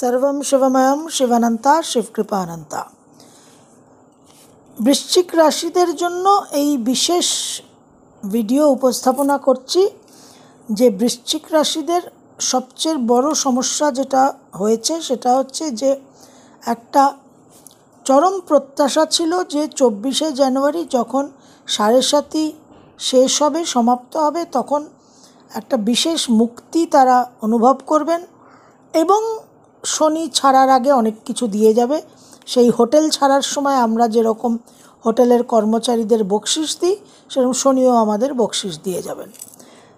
সর্বম শিবময়ম শিবানন্তা শিবকৃপানন্তা বৃশ্চিক রাশিদের জন্য এই বিশেষ ভিডিও উপস্থাপনা করছি যে বৃশ্চিক রাশিদের সবচেয়ে বড় সমস্যা যেটা হয়েছে সেটা হচ্ছে যে একটা চরম প্রত্যাশা ছিল যে চব্বিশে জানুয়ারি যখন সাড়ে সাতই শেষ হবে সমাপ্ত হবে তখন একটা বিশেষ মুক্তি তারা অনুভব করবেন এবং শনি ছাড়ার আগে অনেক কিছু দিয়ে যাবে সেই হোটেল ছাড়ার সময় আমরা যেরকম হোটেলের কর্মচারীদের বকশিস দিই সেরকম শনিও আমাদের বকশিস দিয়ে যাবেন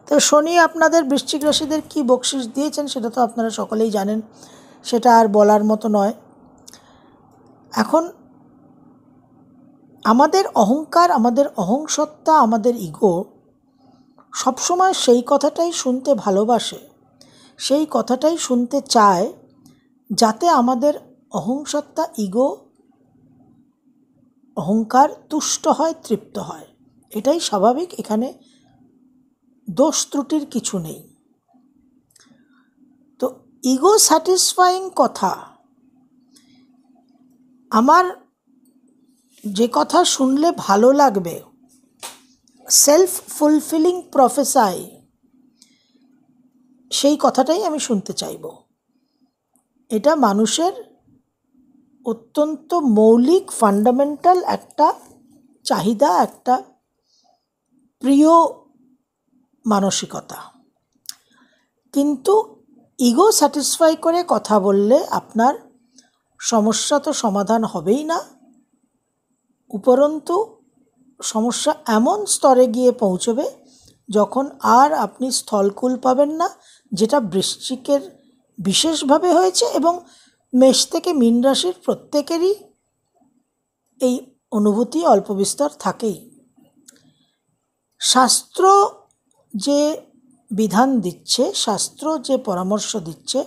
তো শনি আপনাদের বৃশ্চিক রাশিদের কী বকশিস দিয়েছেন সেটা তো আপনারা সকলেই জানেন সেটা আর বলার মতো নয় এখন আমাদের অহংকার আমাদের অহংসত্তা আমাদের ইগো সবসময় সেই কথাটাই শুনতে ভালোবাসে সেই কথাটাই শুনতে চায় যাতে আমাদের অহংসত্তা ইগো অহংকার তুষ্ট হয় তৃপ্ত হয় এটাই স্বাভাবিক এখানে দোষ ত্রুটির কিছু নেই তো ইগো স্যাটিসফাইং কথা আমার যে কথা শুনলে ভালো লাগবে সেলফ ফুলফিলিং প্রফেসাই সেই কথাটাই আমি শুনতে চাইবো এটা মানুষের অত্যন্ত মৌলিক ফান্ডামেন্টাল একটা চাহিদা একটা প্রিয় মানসিকতা কিন্তু ইগো স্যাটিসফাই করে কথা বললে আপনার সমস্যা তো সমাধান হবেই না উপরন্তু সমস্যা এমন স্তরে গিয়ে পৌঁছবে যখন আর আপনি স্থলকুল পাবেন না যেটা বৃশ্চিকের বিশেষভাবে হয়েছে এবং মেষ থেকে মীন রাশির প্রত্যেকেরই এই অনুভূতি অল্প বিস্তর থাকেই শাস্ত্র যে বিধান দিচ্ছে শাস্ত্র যে পরামর্শ দিচ্ছে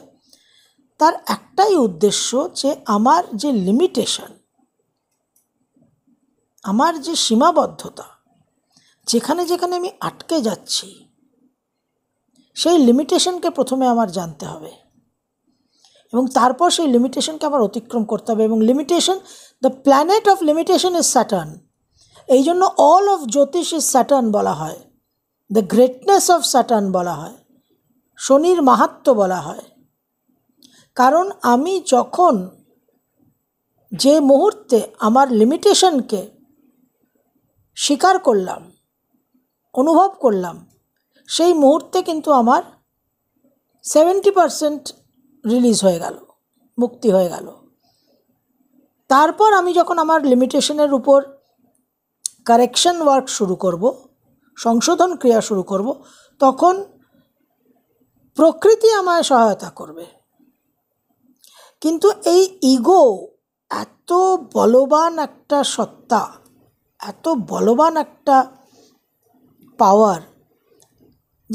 তার একটাই উদ্দেশ্য যে আমার যে লিমিটেশন আমার যে সীমাবদ্ধতা যেখানে যেখানে আমি আটকে যাচ্ছি সেই লিমিটেশনকে প্রথমে আমার জানতে হবে এবং তারপর সেই লিমিটেশনকে আবার অতিক্রম করতে হবে এবং limitation the planet of limitation is Saturn এই জন্য অল অফ জ্যোতিষ ইজ স্যাটার্ন বলা হয় দ্য গ্রেটনেস অফ স্যাটার্ন বলা হয় শনির মাহাত্ম বলা হয় কারণ আমি যখন যে মুহূর্তে আমার লিমিটেশনকে স্বীকার করলাম অনুভব করলাম সেই মুহূর্তে কিন্তু আমার সেভেন্টি পারসেন্ট রিলিজ হয়ে গেল মুক্তি হয়ে গেল তারপর আমি যখন আমার লিমিটেশনের উপর কারেকশন ওয়ার্ক শুরু করব সংশোধন ক্রিয়া শুরু করব তখন প্রকৃতি আমায় সহায়তা করবে কিন্তু এই ইগো এত বলবান একটা সত্তা এত বলবান একটা পাওয়ার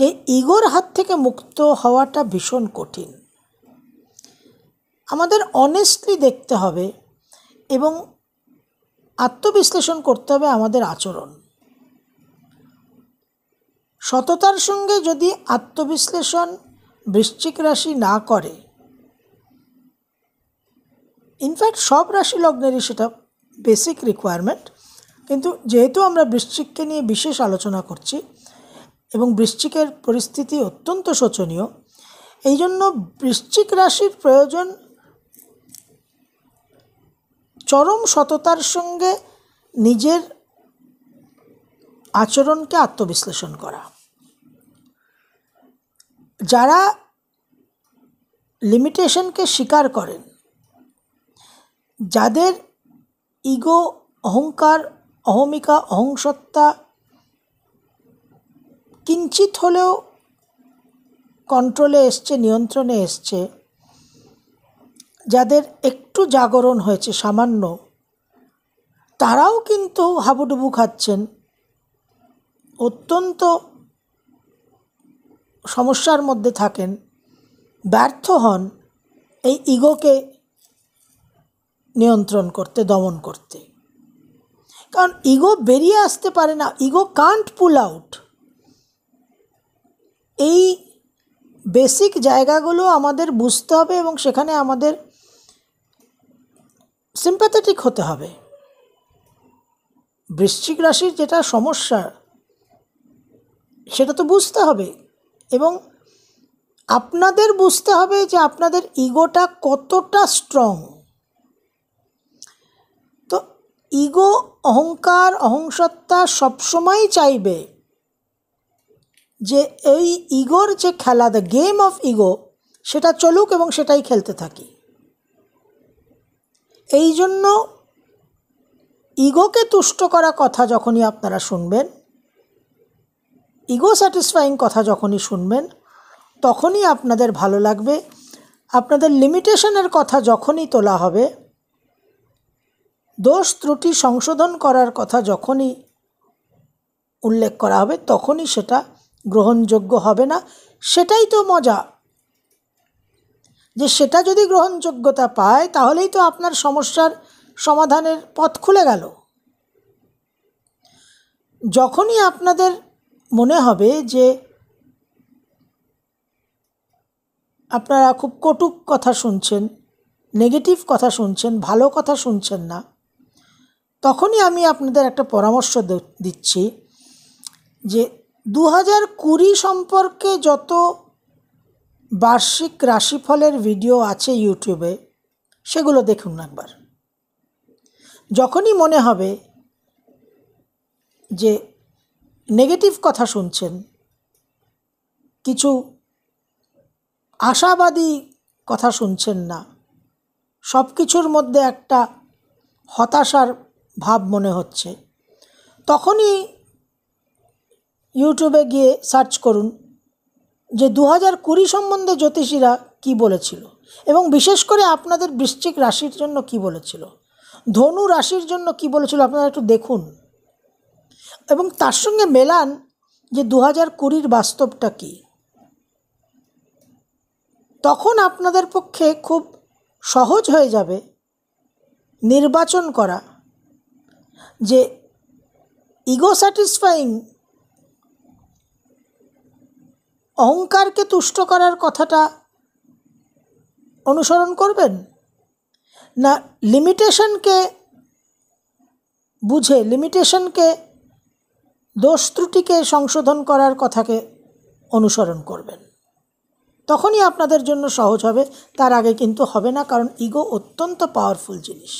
যে ইগোর হাত থেকে মুক্ত হওয়াটা ভীষণ কঠিন আমাদের অনেস্টলি দেখতে হবে এবং আত্মবিশ্লেষণ করতে হবে আমাদের আচরণ সততার সঙ্গে যদি আত্মবিশ্লেষণ বৃশ্চিক রাশি না করে ইনফ্যাক্ট সব রাশি লগ্নেরই সেটা বেসিক রিকোয়ারমেন্ট কিন্তু যেহেতু আমরা বৃশ্চিককে নিয়ে বিশেষ আলোচনা করছি এবং বৃশ্চিকের পরিস্থিতি অত্যন্ত শোচনীয় এই জন্য বৃশ্চিক রাশির প্রয়োজন চরম সততার সঙ্গে নিজের আচরণকে আত্মবিশ্লেষণ করা যারা লিমিটেশনকে স্বীকার করেন যাদের ইগো অহংকার অহমিকা অহংসত্তা কিঞ্চিত হলেও কন্ট্রোলে এসছে নিয়ন্ত্রণে এসছে যাদের একটু জাগরণ হয়েছে সামান্য তারাও কিন্তু হাবুডুবু খাচ্ছেন অত্যন্ত সমস্যার মধ্যে থাকেন ব্যর্থ হন এই ইগোকে নিয়ন্ত্রণ করতে দমন করতে কারণ ইগো বেরিয়ে আসতে পারে না ইগো কান্ট পুল আউট এই বেসিক জায়গাগুলো আমাদের বুঝতে হবে এবং সেখানে আমাদের সিম্প্যাথেটিক হতে হবে বৃশ্চিক রাশির যেটা সমস্যা সেটা তো বুঝতে হবে এবং আপনাদের বুঝতে হবে যে আপনাদের ইগোটা কতটা স্ট্রং তো ইগো অহংকার অহংসত্তা সবসময় চাইবে যে এই ইগোর যে খেলা দ্য গেম অফ ইগো সেটা চলুক এবং সেটাই খেলতে থাকি এই জন্য ইগোকে তুষ্ট করা কথা যখনই আপনারা শুনবেন ইগো স্যাটিসফাইং কথা যখনই শুনবেন তখনই আপনাদের ভালো লাগবে আপনাদের লিমিটেশনের কথা যখনই তোলা হবে দোষ ত্রুটি সংশোধন করার কথা যখনই উল্লেখ করা হবে তখনই সেটা গ্রহণযোগ্য হবে না সেটাই তো মজা যে সেটা যদি গ্রহণযোগ্যতা পায় তাহলেই তো আপনার সমস্যার সমাধানের পথ খুলে গেল যখনই আপনাদের মনে হবে যে আপনারা খুব কটুক কথা শুনছেন নেগেটিভ কথা শুনছেন ভালো কথা শুনছেন না তখনই আমি আপনাদের একটা পরামর্শ দিচ্ছি যে দু হাজার কুড়ি সম্পর্কে যত বার্ষিক রাশিফলের ভিডিও আছে ইউটিউবে সেগুলো দেখুন একবার যখনই মনে হবে যে নেগেটিভ কথা শুনছেন কিছু আশাবাদী কথা শুনছেন না সব কিছুর মধ্যে একটা হতাশার ভাব মনে হচ্ছে তখনই ইউটিউবে গিয়ে সার্চ করুন যে দু হাজার কুড়ি সম্বন্ধে জ্যোতিষীরা কি বলেছিল এবং বিশেষ করে আপনাদের বৃশ্চিক রাশির জন্য কি বলেছিল ধনু রাশির জন্য কি বলেছিল আপনারা একটু দেখুন এবং তার সঙ্গে মেলান যে দু হাজার কুড়ির বাস্তবটা কী তখন আপনাদের পক্ষে খুব সহজ হয়ে যাবে নির্বাচন করা যে ইগো স্যাটিসফাইং অহংকারকে তুষ্ট করার কথাটা অনুসরণ করবেন না লিমিটেশনকে বুঝে লিমিটেশনকে দোষ ত্রুটিকে সংশোধন করার কথাকে অনুসরণ করবেন তখনই আপনাদের জন্য সহজ হবে তার আগে কিন্তু হবে না কারণ ইগো অত্যন্ত পাওয়ারফুল জিনিস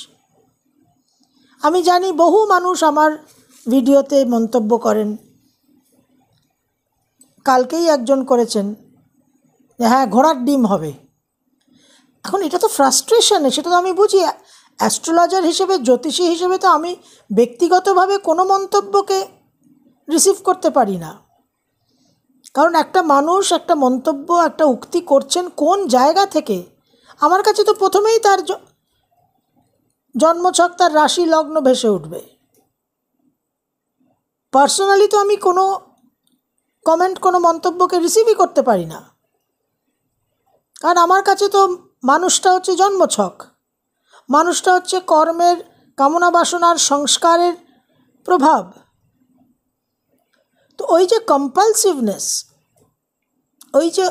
আমি জানি বহু মানুষ আমার ভিডিওতে মন্তব্য করেন কালকেই একজন করেছেন হ্যাঁ ঘোড়ার ডিম হবে এখন এটা তো ফ্রাস্ট্রেশন সেটা তো আমি বুঝি অ্যাস্ট্রোলজার হিসেবে জ্যোতিষী হিসেবে তো আমি ব্যক্তিগতভাবে কোনো মন্তব্যকে রিসিভ করতে পারি না কারণ একটা মানুষ একটা মন্তব্য একটা উক্তি করছেন কোন জায়গা থেকে আমার কাছে তো প্রথমেই তার জন্মছক তার রাশি লগ্ন ভেসে উঠবে পার্সোনালি তো আমি কোনো কমেন্ট কোনো মন্তব্যকে রিসিভই করতে পারি না কারণ আমার কাছে তো মানুষটা হচ্ছে জন্মছক মানুষটা হচ্ছে কর্মের কামনা বাসনার সংস্কারের প্রভাব তো ওই যে কম্পালসিভনেস ওই যে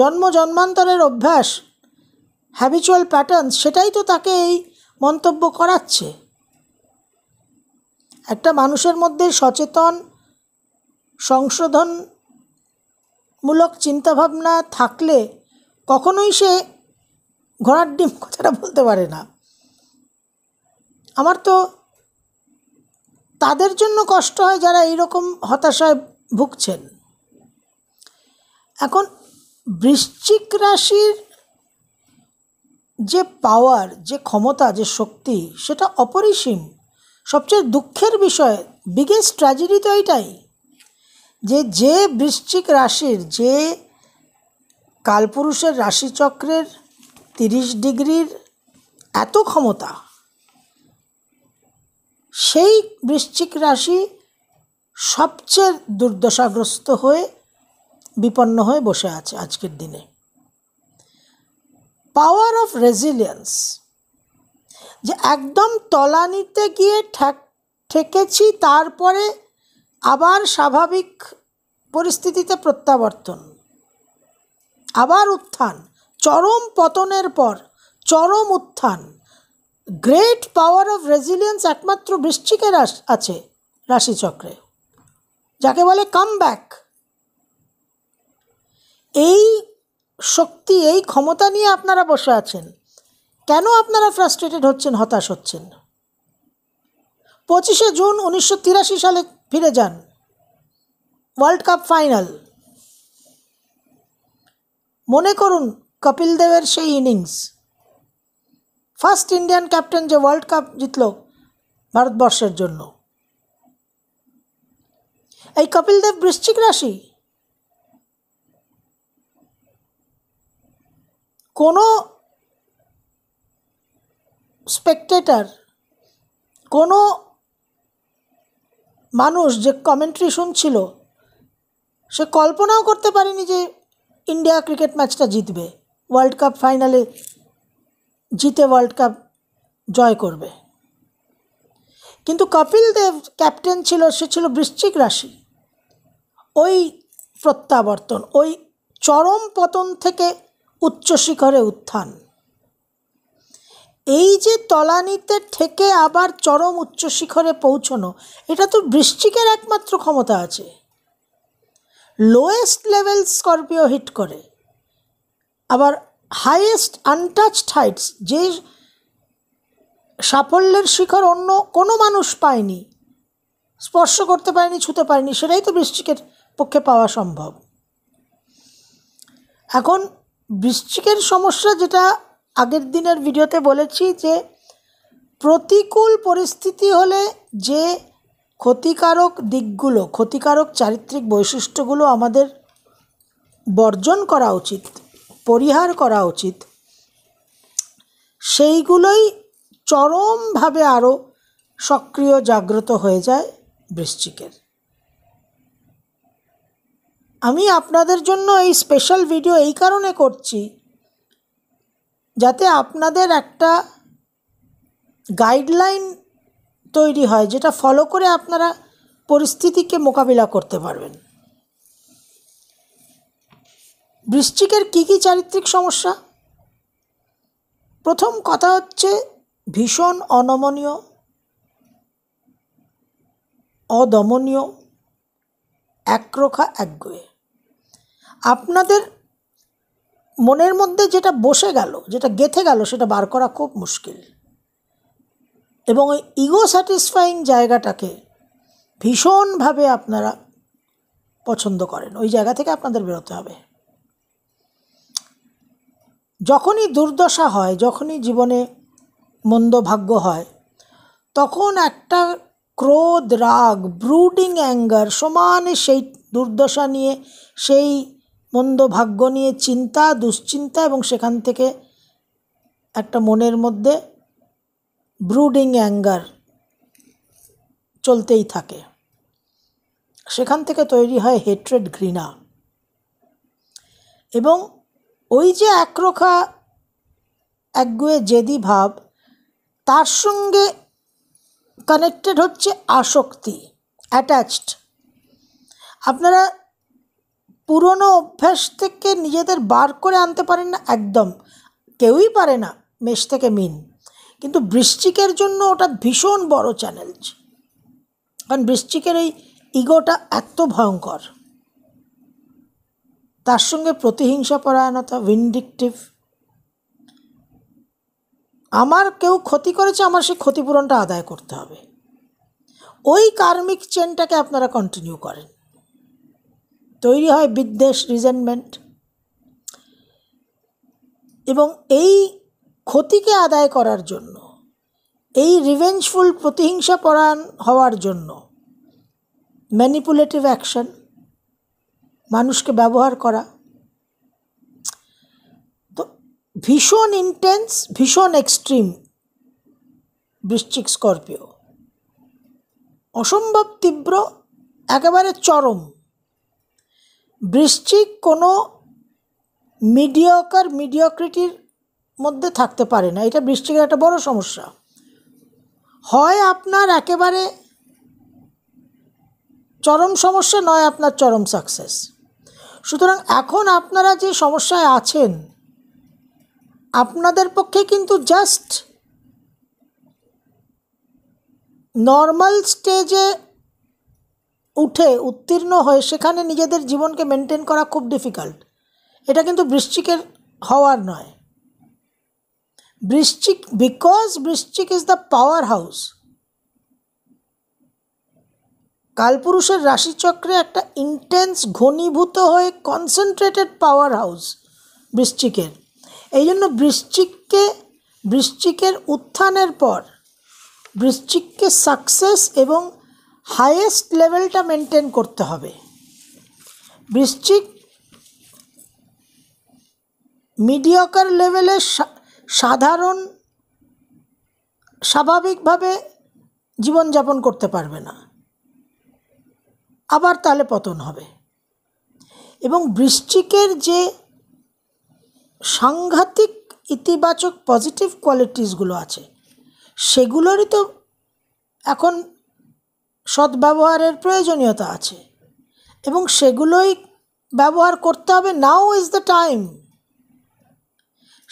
জন্ম জন্মান্তরের অভ্যাস হ্যাবিচুয়াল প্যাটার্ন সেটাই তো তাকে এই মন্তব্য করাচ্ছে একটা মানুষের মধ্যে সচেতন সংশোধনমূলক চিন্তাভাবনা থাকলে কখনোই সে ঘোড়ার ডিম কথাটা বলতে পারে না আমার তো তাদের জন্য কষ্ট হয় যারা এইরকম হতাশায় ভুগছেন এখন বৃশ্চিক রাশির যে পাওয়ার যে ক্ষমতা যে শক্তি সেটা অপরিসীম সবচেয়ে দুঃখের বিষয় বিগেস্ট ট্র্যাজেডি তো এইটাই যে যে বৃশ্চিক রাশির যে কালপুরুষের রাশিচক্রের তিরিশ ডিগ্রির এত ক্ষমতা সেই বৃশ্চিক রাশি সবচেয়ে দুর্দশাগ্রস্ত হয়ে বিপন্ন হয়ে বসে আছে আজকের দিনে পাওয়ার অফ রেজিলিয়েন্স যে একদম তলানিতে গিয়ে ঠেকেছি তারপরে আবার স্বাভাবিক পরিস্থিতিতে প্রত্যাবর্তন আবার উত্থান চরম পতনের পর চরম উত্থান গ্রেট পাওয়ার অফ রেজিলিয়েন্স একমাত্র বৃশ্চিকের আছে রাশিচক্রে যাকে বলে কাম ব্যাক এই শক্তি এই ক্ষমতা নিয়ে আপনারা বসে আছেন কেন আপনারা ফ্রাস্ট্রেটেড হচ্ছেন হতাশ হচ্ছেন পঁচিশে জুন উনিশশো সালে ফিরে যান ওয়ার্ল্ড কাপ ফাইনাল মনে করুন কপিল দেবের সেই ইনিংস ফার্স্ট ইন্ডিয়ান ক্যাপ্টেন যে ওয়ার্ল্ড কাপ জিতল ভারতবর্ষের জন্য এই কপিল দেব বৃশ্চিক রাশি কোনো স্পেকটেটার কোনো মানুষ যে কমেন্ট্রি শুনছিল সে কল্পনাও করতে পারেনি যে ইন্ডিয়া ক্রিকেট ম্যাচটা জিতবে ওয়ার্ল্ড কাপ ফাইনালে জিতে ওয়ার্ল্ড কাপ জয় করবে কিন্তু কপিল দেব ক্যাপ্টেন ছিল সে ছিল বৃশ্চিক রাশি ওই প্রত্যাবর্তন ওই চরম পতন থেকে উচ্চ শিখরে উত্থান এই যে তলানিতে থেকে আবার চরম উচ্চ শিখরে পৌঁছনো এটা তো বৃশ্চিকের একমাত্র ক্ষমতা আছে লোয়েস্ট লেভেল স্করপিও হিট করে আবার হাইয়েস্ট আনটাচড হাইটস যে সাফল্যের শিখর অন্য কোনো মানুষ পায়নি স্পর্শ করতে পারেনি ছুতে পারেনি সেটাই তো বৃশ্চিকের পক্ষে পাওয়া সম্ভব এখন বৃশ্চিকের সমস্যা যেটা আগের দিনের ভিডিওতে বলেছি যে প্রতিকূল পরিস্থিতি হলে যে ক্ষতিকারক দিকগুলো ক্ষতিকারক চারিত্রিক বৈশিষ্ট্যগুলো আমাদের বর্জন করা উচিত পরিহার করা উচিত সেইগুলোই চরমভাবে আরও সক্রিয় জাগ্রত হয়ে যায় বৃশ্চিকের আমি আপনাদের জন্য এই স্পেশাল ভিডিও এই কারণে করছি যাতে আপনাদের একটা গাইডলাইন তৈরি হয় যেটা ফলো করে আপনারা পরিস্থিতিকে মোকাবিলা করতে পারবেন বৃশ্চিকের কী কী চারিত্রিক সমস্যা প্রথম কথা হচ্ছে ভীষণ অনমনীয় অদমনীয় একরোখা একগুয়ে আপনাদের মনের মধ্যে যেটা বসে গেল যেটা গেথে গেল সেটা বার করা খুব মুশকিল এবং ওই ইগো স্যাটিসফাইং জায়গাটাকে ভীষণভাবে আপনারা পছন্দ করেন ওই জায়গা থেকে আপনাদের বেরোতে হবে যখনই দুর্দশা হয় যখনই জীবনে মন্দ ভাগ্য হয় তখন একটা ক্রোধ রাগ ব্রুডিং অ্যাঙ্গার সমানে সেই দুর্দশা নিয়ে সেই মন্দ ভাগ্য নিয়ে চিন্তা দুশ্চিন্তা এবং সেখান থেকে একটা মনের মধ্যে ব্রুডিং অ্যাঙ্গার চলতেই থাকে সেখান থেকে তৈরি হয় হেট্রেড ঘৃণা এবং ওই যে একরোখা একগুয়ে জেদি ভাব তার সঙ্গে কানেক্টেড হচ্ছে আসক্তি অ্যাটাচড আপনারা পুরনো অভ্যাস থেকে নিজেদের বার করে আনতে পারেন না একদম কেউই পারে না মেষ থেকে মিন কিন্তু বৃশ্চিকের জন্য ওটা ভীষণ বড় চ্যালেঞ্জ কারণ বৃশ্চিকের এই ইগোটা এত ভয়ঙ্কর তার সঙ্গে প্রতিহিংসা পরায়ণতা ভিনডিকটিভ আমার কেউ ক্ষতি করেছে আমার সেই ক্ষতিপূরণটা আদায় করতে হবে ওই কার্মিক চেনটাকে আপনারা কন্টিনিউ করেন তৈরি হয় বিদ্বেষ রিজেনমেন্ট এবং এই ক্ষতিকে আদায় করার জন্য এই রিভেঞ্জফুল প্রতিহিংসা পরায়ণ হওয়ার জন্য ম্যানিপুলেটিভ অ্যাকশন মানুষকে ব্যবহার করা তো ভীষণ ইন্টেন্স ভীষণ এক্সট্রিম বৃশ্চিক স্করপিও অসম্ভব তীব্র একেবারে চরম বৃশ্চিক কোনো মিডিয়কার মিডিয়ক্রিটির মধ্যে থাকতে পারে না এটা বৃষ্টিকের একটা বড় সমস্যা হয় আপনার একেবারে চরম সমস্যা নয় আপনার চরম সাকসেস সুতরাং এখন আপনারা যে সমস্যায় আছেন আপনাদের পক্ষে কিন্তু জাস্ট নর্মাল স্টেজে উঠে উত্তীর্ণ হয়ে সেখানে নিজেদের জীবনকে মেনটেন করা খুব ডিফিকাল্ট এটা কিন্তু বৃশ্চিকের হওয়ার নয় বৃশ্চিক বিকজ বৃশ্চিক ইজ দ্য পাওয়ার হাউস কালপুরুষের রাশিচক্রে একটা ইন্টেন্স ঘনীভূত হয়ে কনসেন্ট্রেটেড পাওয়ার হাউস বৃশ্চিকের এই জন্য বৃশ্চিককে বৃশ্চিকের উত্থানের পর বৃশ্চিককে সাকসেস এবং হাইয়েস্ট লেভেলটা মেনটেন করতে হবে বৃশ্চিক মিডিয়কার লেভেলে সাধারণ স্বাভাবিকভাবে জীবনযাপন করতে পারবে না আবার তাহলে পতন হবে এবং বৃশ্চিকের যে সাংঘাতিক ইতিবাচক পজিটিভ কোয়ালিটিসগুলো আছে সেগুলোরই তো এখন সদ্ব্যবহারের প্রয়োজনীয়তা আছে এবং সেগুলোই ব্যবহার করতে হবে নাও ইজ দ্য টাইম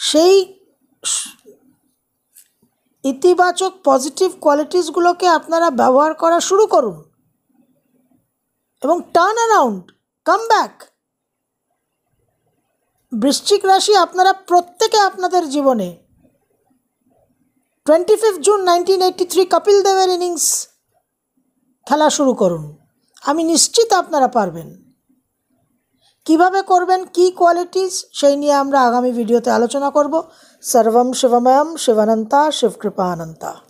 সেই ইতিবাচক পজিটিভ কোয়ালিটিসগুলোকে আপনারা ব্যবহার করা শুরু করুন এবং টার্ন অ্যারাউন্ড কাম ব্যাক বৃশ্চিক রাশি আপনারা প্রত্যেকে আপনাদের জীবনে twenty fifth June nineteen eighty three Kapil দেবের ইনিংস খেলা শুরু করুন আমি নিশ্চিত আপনারা পারবেন কিভাবে করবেন কি কোয়ালিটিস সেই নিয়ে আমরা আগামী ভিডিওতে আলোচনা করব সর্বম শিবময়ম শিবানন্তা শিবকৃপানন্তা